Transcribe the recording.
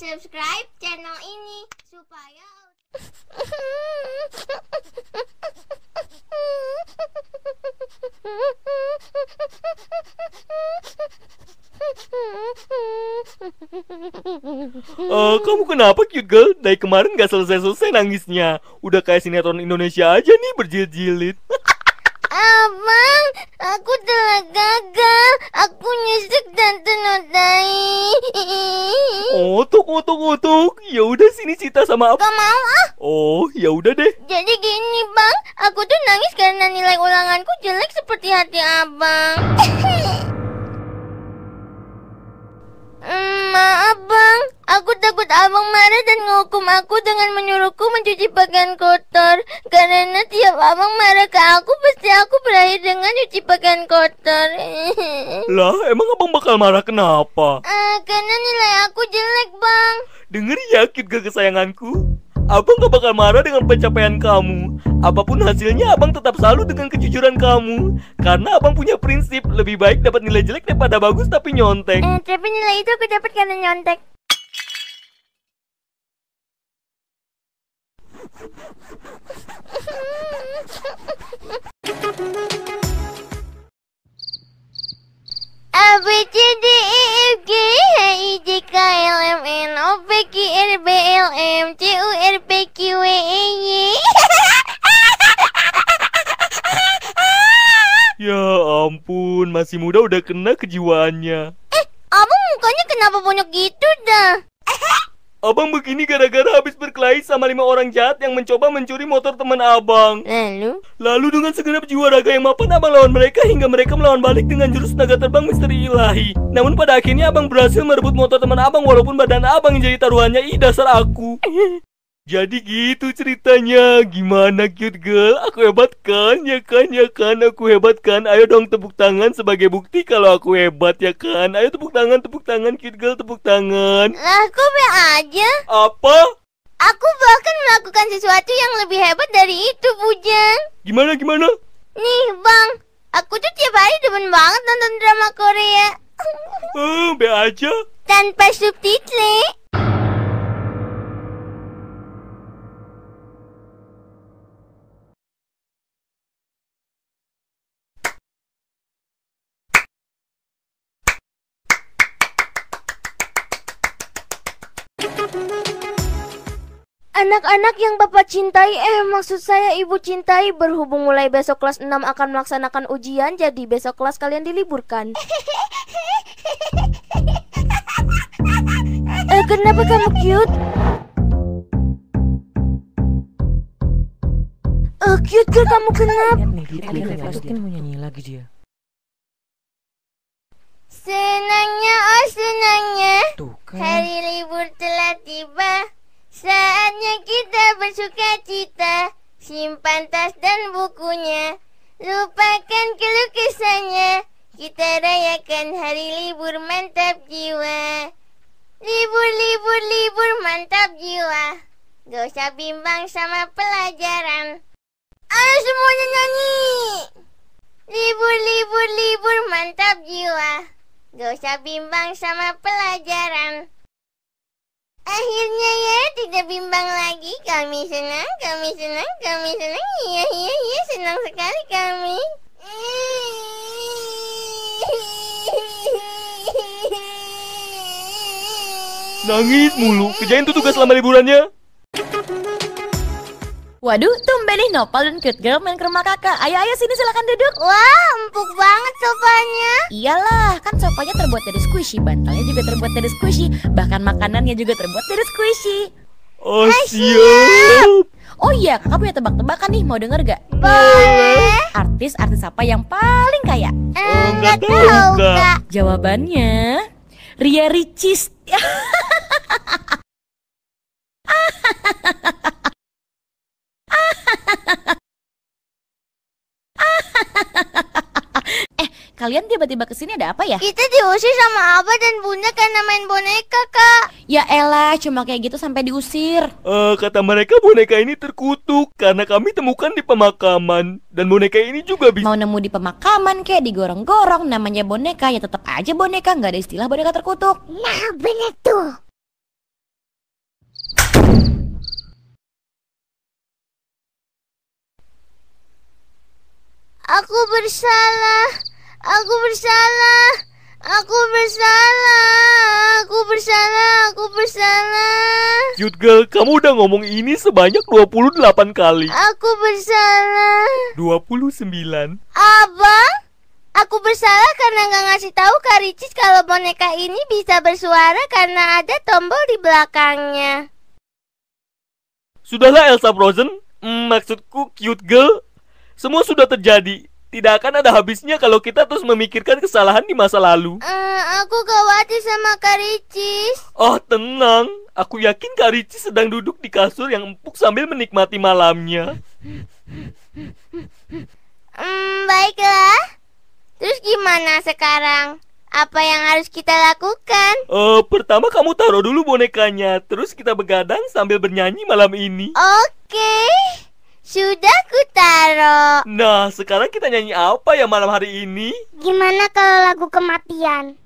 subscribe channel ini supaya uh, kamu kenapa cute girl? Dari kemarin gak selesai-selesai nangisnya Udah kayak sinetron Indonesia aja nih berjilid-jilid Abang, aku telah gagal. Aku nyesek dan Nodai. Oh, tuk, tuk, Ya udah sini Sita sama aku. Gak mau ah. Oh, ya udah deh. Jadi gini, Bang. Aku tuh nangis karena nilai ulanganku jelek seperti hati Abang. Hmm, maaf, Bang. Aku takut Abang menghukum aku dengan menyuruhku mencuci pakaian kotor Karena tiap abang marah ke aku Pasti aku berakhir dengan cuci pakaian kotor Lah emang abang bakal marah kenapa? Uh, karena nilai aku jelek bang Dengar ya kid kesayanganku Abang gak bakal marah dengan pencapaian kamu Apapun hasilnya abang tetap selalu dengan kejujuran kamu Karena abang punya prinsip Lebih baik dapat nilai jelek daripada bagus tapi nyontek eh, Tapi nilai itu aku dapat karena nyontek Ya ampun, masih muda udah kena kejiwaannya. Eh, abang mukanya kenapa bonyok gitu dah? Abang begini gara-gara habis berkelahi sama lima orang jahat yang mencoba mencuri motor teman abang. Lalu? Lalu dengan segenap jiwa raga yang mapan abang lawan mereka hingga mereka melawan balik dengan jurus naga terbang misteri ilahi. Namun pada akhirnya abang berhasil merebut motor teman abang walaupun badan abang jadi taruhannya. Ih dasar aku. Jadi gitu ceritanya. Gimana cute girl? Aku hebat kan? Ya kan? Ya kan? Aku hebat kan? Ayo dong tepuk tangan sebagai bukti kalau aku hebat ya kan? Ayo tepuk tangan, tepuk tangan cute girl, tepuk tangan. Aku be aja? Apa? Aku bahkan melakukan sesuatu yang lebih hebat dari itu, Bujang. Gimana gimana? Nih, Bang. Aku tuh tiap hari demen banget nonton drama Korea. Oh be aja. Tanpa subtitle. Anak-anak yang Bapak cintai, eh maksud saya Ibu cintai Berhubung mulai besok kelas 6 akan melaksanakan ujian Jadi besok kelas kalian diliburkan Eh kenapa kamu cute? Eh cute girl kamu kenapa? Kan lagi dia Senangnya oh senangnya kan. Hari libur telah tiba Saatnya kita bersuka cita Simpan tas dan bukunya Lupakan keluh kesahnya Kita rayakan hari libur mantap jiwa Libur, libur, libur mantap jiwa Gak usah bimbang sama pelajaran Ayo semuanya nyanyi Libur, libur, libur mantap jiwa Gak usah bimbang sama pelajaran Akhirnya ya tidak bimbang lagi Kami senang, kami senang, kami senang Iya, iya, iya senang sekali kami Nangis mulu, kerjain tuh tugas selama liburannya Waduh, nih Nopal dan Cute Girl main ke rumah kakak. Ayo, ayo sini silahkan duduk. Wah, empuk banget sofanya. Iyalah, kan sofanya terbuat dari squishy, bantalnya juga terbuat dari squishy, bahkan makanannya juga terbuat dari squishy. Oh, eh, siap. Oh iya, kakak punya tebak-tebakan nih, mau denger gak? Boleh. Artis-artis apa yang paling kaya? Enggak eh, oh, tahu, enggak. Jawabannya, Ria Ricis. Kalian tiba-tiba kesini ada apa ya? Kita diusir sama Abah dan Bunda karena main boneka, Kak. Ya elah, cuma kayak gitu sampai diusir. Eh, uh, kata mereka boneka ini terkutuk karena kami temukan di pemakaman. Dan boneka ini juga bisa Mau nemu di pemakaman kayak digorong-gorong namanya boneka ya tetap aja boneka, nggak ada istilah boneka terkutuk. Nah, bener tuh. Aku bersalah. Aku bersalah. Aku bersalah. Aku bersalah. Aku bersalah. Cute girl, kamu udah ngomong ini sebanyak 28 kali. Aku bersalah. 29. Apa? Aku bersalah karena nggak ngasih tahu Kak Ricis kalau boneka ini bisa bersuara karena ada tombol di belakangnya. Sudahlah Elsa Frozen, hmm, maksudku cute girl, semua sudah terjadi tidak akan ada habisnya kalau kita terus memikirkan kesalahan di masa lalu. Uh, aku khawatir sama Karicis. Oh, tenang. Aku yakin Karicis sedang duduk di kasur yang empuk sambil menikmati malamnya. Hmm, baiklah. Terus gimana sekarang? Apa yang harus kita lakukan? Uh, pertama kamu taruh dulu bonekanya, terus kita begadang sambil bernyanyi malam ini. Oke. Okay. Sudah kutaro. Nah, sekarang kita nyanyi apa ya malam hari ini? Gimana kalau lagu kematian?